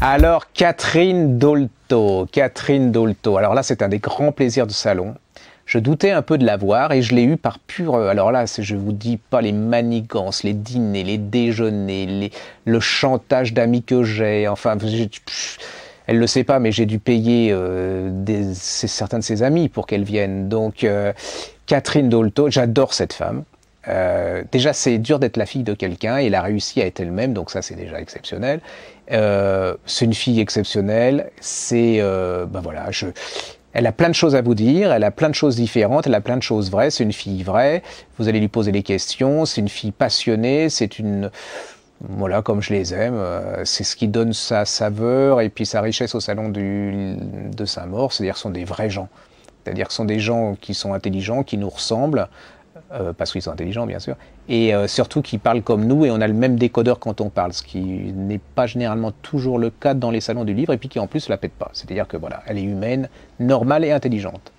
Alors, Catherine Dolto. Catherine Dolto. Alors là, c'est un des grands plaisirs de salon. Je doutais un peu de l'avoir et je l'ai eu par pure. Euh, alors là, je vous dis pas les manigances, les dîners, les déjeuners, le chantage d'amis que j'ai. Enfin, elle le sait pas, mais j'ai dû payer euh, certains de ses amis pour qu'elle vienne. Donc, euh, Catherine Dolto, j'adore cette femme. Euh, déjà, c'est dur d'être la fille de quelqu'un, et elle a réussi à être elle-même, donc ça, c'est déjà exceptionnel. Euh, c'est une fille exceptionnelle, c'est. Euh, ben voilà, Elle a plein de choses à vous dire, elle a plein de choses différentes, elle a plein de choses vraies, c'est une fille vraie, vous allez lui poser des questions, c'est une fille passionnée, c'est une voilà, comme je les aime, c'est ce qui donne sa saveur et puis sa richesse au salon de sa mort. cest c'est-à-dire ce sont des vrais gens. C'est-à-dire ce sont des gens qui sont intelligents, qui nous ressemblent, euh, parce qu'ils sont intelligents bien sûr, et euh, surtout qui parlent comme nous et on a le même décodeur quand on parle, ce qui n'est pas généralement toujours le cas dans les salons du livre et puis qui en plus la pète pas. C'est-à-dire que voilà, elle est humaine, normale et intelligente.